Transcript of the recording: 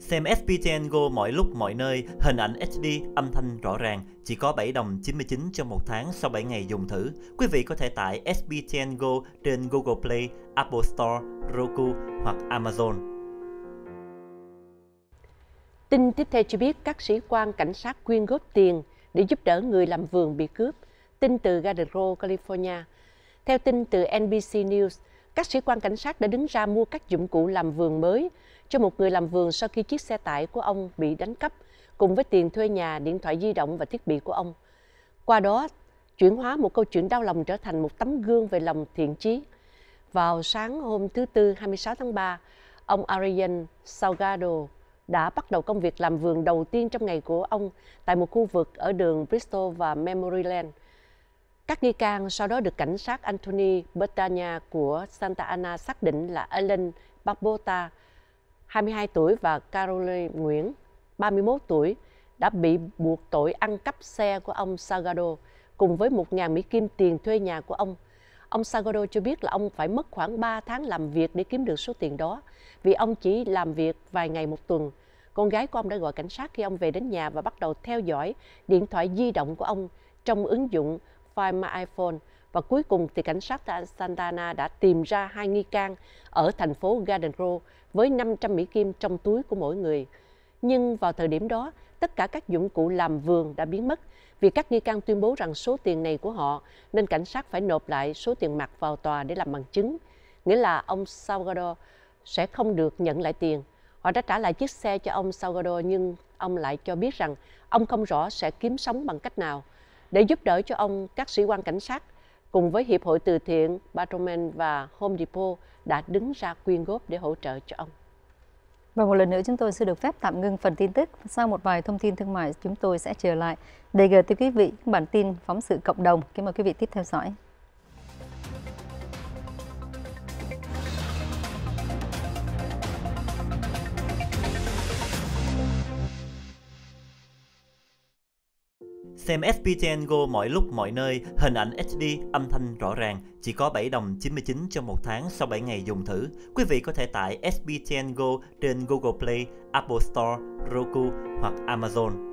Xem FPTN Go mọi lúc mọi nơi, hình ảnh HD, âm thanh rõ ràng, chỉ có 7 đồng 99 cho một tháng sau 7 ngày dùng thử. Quý vị có thể tải FPTN Go trên Google Play, Apple Store, Roku hoặc Amazon. Tin tiếp theo cho biết các sĩ quan cảnh sát quyên góp tiền để giúp đỡ người làm vườn bị cướp. Tin từ Garden California. Theo tin từ NBC News, các sĩ quan cảnh sát đã đứng ra mua các dụng cụ làm vườn mới cho một người làm vườn sau khi chiếc xe tải của ông bị đánh cắp, cùng với tiền thuê nhà, điện thoại di động và thiết bị của ông. Qua đó, chuyển hóa một câu chuyện đau lòng trở thành một tấm gương về lòng thiện chí. Vào sáng hôm thứ Tư 26 tháng 3, ông Ariel Salgado đã bắt đầu công việc làm vườn đầu tiên trong ngày của ông tại một khu vực ở đường Bristol và Memoryland. Các nghi can sau đó được cảnh sát Anthony Bertagna của Santa Ana xác định là Alan Barbota, 22 tuổi và Caroline Nguyễn, 31 tuổi, đã bị buộc tội ăn cắp xe của ông Salgado cùng với 1.000 Mỹ Kim tiền thuê nhà của ông. Ông Salgado cho biết là ông phải mất khoảng 3 tháng làm việc để kiếm được số tiền đó, vì ông chỉ làm việc vài ngày một tuần. Con gái của ông đã gọi cảnh sát khi ông về đến nhà và bắt đầu theo dõi điện thoại di động của ông trong ứng dụng Find My iPhone – và cuối cùng thì cảnh sát Santana đã tìm ra hai nghi can ở thành phố Garden Grove với 500 Mỹ Kim trong túi của mỗi người. Nhưng vào thời điểm đó, tất cả các dụng cụ làm vườn đã biến mất vì các nghi can tuyên bố rằng số tiền này của họ nên cảnh sát phải nộp lại số tiền mặt vào tòa để làm bằng chứng. Nghĩa là ông Salvador sẽ không được nhận lại tiền. Họ đã trả lại chiếc xe cho ông Salvador nhưng ông lại cho biết rằng ông không rõ sẽ kiếm sống bằng cách nào. Để giúp đỡ cho ông, các sĩ quan cảnh sát cùng với Hiệp hội Từ thiện Patroman và Home Depot đã đứng ra quyên góp để hỗ trợ cho ông. Và một lần nữa chúng tôi sẽ được phép tạm ngưng phần tin tức. Sau một vài thông tin thương mại chúng tôi sẽ trở lại để gửi tới quý vị bản tin phóng sự cộng đồng. Kính mời quý vị tiếp theo dõi. Xem SPTN Go mọi lúc mọi nơi, hình ảnh HD, âm thanh rõ ràng, chỉ có 7 đồng 99 cho một tháng sau 7 ngày dùng thử. Quý vị có thể tải SPTN Go trên Google Play, Apple Store, Roku hoặc Amazon.